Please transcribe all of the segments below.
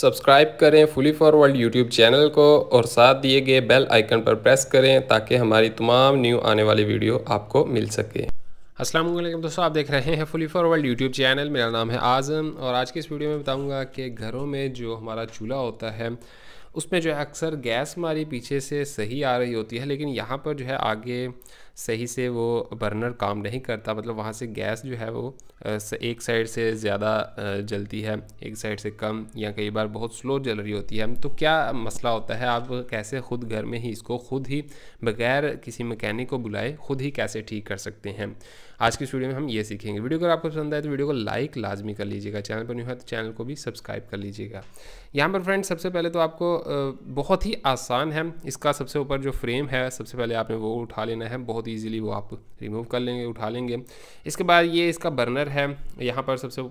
subscribe करें fully forward YouTube channel को और साथ दिए गए बेल आइकन पर प्रेस करें ताकि हमारी तमाम न्यू आने वाली वीडियो आपको मिल सके अस्सलाम वालेकुम दोस्तों आप देख रहे हैं fully for world YouTube channel मेरा नाम है आज़म और आज की इस वीडियो में बताऊंगा कि घरों में जो हमारा चूल्हा होता है उसमें जो है अक्सर गैस हमारी पीछे से सही आ रही होती है लेकिन यहाँ पर जो है आगे सही से वो बर्नर काम नहीं करता मतलब वहाँ से गैस जो है वो एक साइड से ज़्यादा जलती है एक साइड से कम या कई बार बहुत स्लो जल रही होती है तो क्या मसला होता है आप कैसे खुद घर में ही इसको खुद ही बगैर किसी मैकेनिक को बुलाए खुद ही कैसे ठीक कर सकते हैं आज की स्टूडियो में हम ये सीखेंगे वीडियो अगर आपको पसंद आए तो वीडियो को लाइक लाजमी कर लीजिएगा चैनल पर नहीं है तो चैनल को भी सब्सक्राइब कर लीजिएगा यहाँ पर फ्रेंड सबसे पहले तो आपको बहुत ही आसान है इसका सबसे ऊपर जो फ्रेम है सबसे पहले आपने वो उठा लेना है बहुत ईजिली वो आप रिमूव कर लेंगे उठा लेंगे इसके बाद ये इसका बर्नर है यहाँ पर सबसे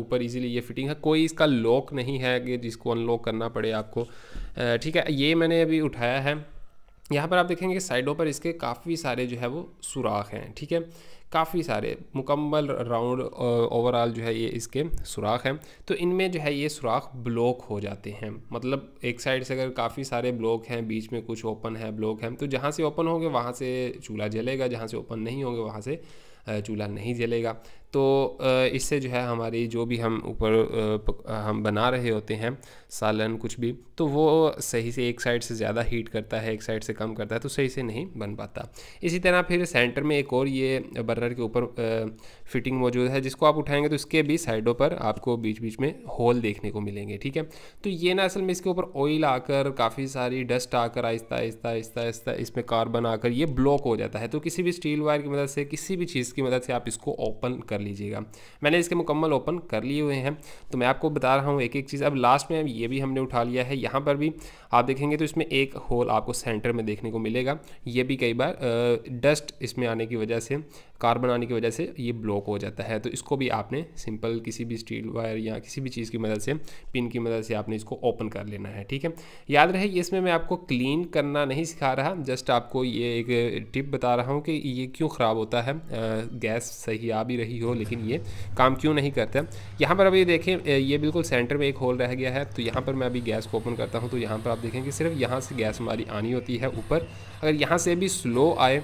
ऊपर ईजिली ये फिटिंग है कोई इसका लॉक नहीं है कि जिसको अनलॉक करना पड़े आपको ठीक है ये मैंने अभी उठाया है यहाँ पर आप देखेंगे साइडों पर इसके काफ़ी सारे जो है वो सुराख हैं ठीक है काफ़ी सारे मुकम्मल राउंड ओवरऑल जो है ये इसके सुराख हैं तो इनमें जो है ये सुराख ब्लॉक हो जाते हैं मतलब एक साइड से अगर काफ़ी सारे ब्लॉक हैं बीच में कुछ ओपन है ब्लॉक हैं तो जहाँ से ओपन होंगे वहाँ से चूल्हा जलेगा जहाँ से ओपन नहीं होंगे वहाँ से चूल्हा नहीं जलेगा तो इससे जो है हमारी जो भी हम ऊपर हम बना रहे होते हैं सालन कुछ भी तो वो सही से एक साइड से ज़्यादा हीट करता है एक साइड से कम करता है तो सही से नहीं बन पाता इसी तरह फिर सेंटर में एक और ये बर मिरर के ऊपर फिटिंग मौजूद है जिसको आप उठाएंगे तो इसके भी साइडों पर आपको बीच बीच में होल देखने को मिलेंगे ठीक है तो ये ना असल में इसके ऊपर ऑयल आकर काफ़ी सारी डस्ट आकर आहिस्ता आहिस्ता आहिस्ता आहिस्ता इसमें कार्बन आकर ये ब्लॉक हो जाता है तो किसी भी स्टील वायर की मदद से किसी भी चीज़ की मदद से आप इसको ओपन कर लीजिएगा मैंने इसके मुकम्मल ओपन कर लिए हुए हैं तो मैं आपको बता रहा हूँ एक एक चीज़ अब लास्ट में ये भी हमने उठा लिया है यहाँ पर भी आप देखेंगे तो इसमें एक होल आपको सेंटर में देखने को मिलेगा ये भी कई बार डस्ट इसमें आने की वजह से कार्बन बनाने की वजह से ये ब्लॉक हो जाता है तो इसको भी आपने सिंपल किसी भी स्टील वायर या किसी भी चीज़ की मदद से पिन की मदद से आपने इसको ओपन कर लेना है ठीक है याद रहे इसमें मैं आपको क्लीन करना नहीं सिखा रहा जस्ट आपको ये एक टिप बता रहा हूँ कि ये क्यों ख़राब होता है गैस सही आ भी रही हो लेकिन ये काम क्यों नहीं करता यहाँ पर अभी देखें ये बिल्कुल सेंटर में एक होल रह गया है तो यहाँ पर मैं अभी गैस को ओपन करता हूँ तो यहाँ पर आप देखें कि सिर्फ यहाँ से गैस हमारी आनी होती है ऊपर अगर यहाँ से भी स्लो आए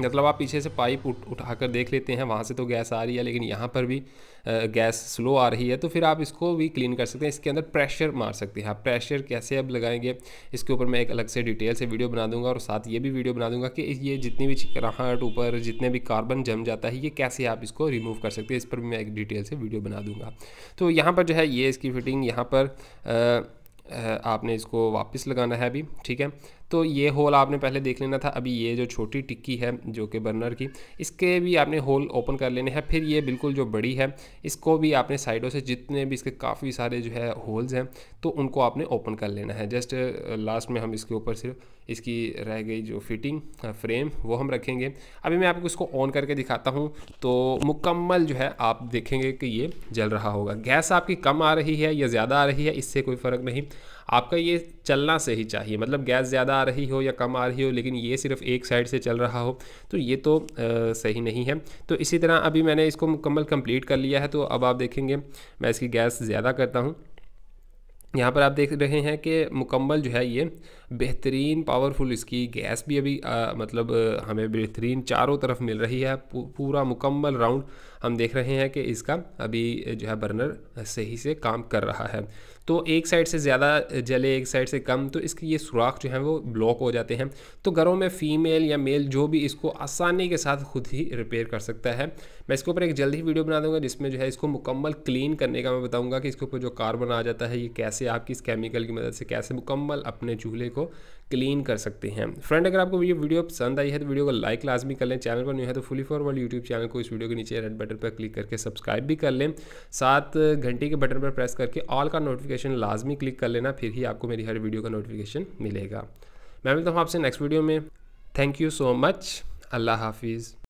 मतलब आप पीछे से पाइप उठ उठा कर देख लेते हैं वहाँ से तो गैस आ रही है लेकिन यहाँ पर भी गैस स्लो आ रही है तो फिर आप इसको भी क्लीन कर सकते हैं इसके अंदर प्रेशर मार सकते हैं आप हाँ, प्रेशर कैसे अब लगाएंगे इसके ऊपर मैं एक अलग से डिटेल से वीडियो बना दूंगा और साथ ये भी वीडियो बना दूंगा कि ये जितनी भी चिकराहट ऊपर जितने भी कार्बन जम जाता है ये कैसे आप इसको रिमूव कर सकते हैं इस पर भी मैं एक डिटेल से वीडियो बना दूंगा तो यहाँ पर जो है ये इसकी फिटिंग यहाँ पर आ, आपने इसको वापस लगाना है अभी ठीक है तो ये होल आपने पहले देख लेना था अभी ये जो छोटी टिक्की है जो कि बर्नर की इसके भी आपने होल ओपन कर लेने हैं फिर ये बिल्कुल जो बड़ी है इसको भी आपने साइडों से जितने भी इसके काफ़ी सारे जो है होल्स हैं तो उनको आपने ओपन कर लेना है जस्ट लास्ट में हम इसके ऊपर सिर्फ इसकी रह गई जो फिटिंग फ्रेम वो हम रखेंगे अभी मैं आपको इसको ऑन करके दिखाता हूँ तो मुकम्मल जो है आप देखेंगे कि ये जल रहा होगा गैस आपकी कम आ रही है या ज़्यादा आ रही है इससे कोई फ़र्क नहीं आपका ये चलना से ही चाहिए मतलब गैस ज़्यादा आ रही हो या कम आ रही हो लेकिन ये सिर्फ एक साइड से चल रहा हो तो ये तो आ, सही नहीं है तो इसी तरह अभी मैंने इसको मुकम्मल कम्प्लीट कर लिया है तो अब आप देखेंगे मैं इसकी गैस ज़्यादा करता हूँ यहाँ पर आप देख रहे हैं कि मुकम्मल जो है ये बेहतरीन पावरफुल इसकी गैस भी अभी आ, मतलब हमें बेहतरीन चारों तरफ मिल रही है पू, पूरा मुकम्मल राउंड हम देख रहे हैं कि इसका अभी जो है बर्नर सही से काम कर रहा है तो एक साइड से ज़्यादा जले एक साइड से कम तो इसके ये सुराख जो है वो ब्लॉक हो जाते हैं तो घरों में फ़ीमेल या मेल जो भी इसको आसानी के साथ खुद ही रिपेयर कर सकता है मैं इसके ऊपर एक जल्द ही वीडियो बना दूंगा जिसमें जो है इसको मुकम्मल क्लीन करने का मैं बताऊँगा कि इसके ऊपर जो कार्बन आ जाता है ये कैसे आपकी इस केमिकल की मदद से कैसे मुकम्मल अपने चूल्हे को को क्लीन कर सकते हैं फ्रेंड अगर आपको ये वीडियो पसंद आई है तो वीडियो को लाइक लाजमी कर लें चैनल पर नहीं है तो fully for world YouTube channel को इस वीडियो के नीचे रेड बटन पर क्लिक करके सब्सक्राइब भी कर लें सात घंटे के बटन पर प्रेस करके ऑल का नोटिफिकेशन लाजमी क्लिक कर लेना फिर ही आपको मेरी हर वीडियो का नोटिफिकेशन मिलेगा मैं मिलता हूँ आपसे नेक्स्ट वीडियो में थैंक यू सो मच अल्लाह हाफिज़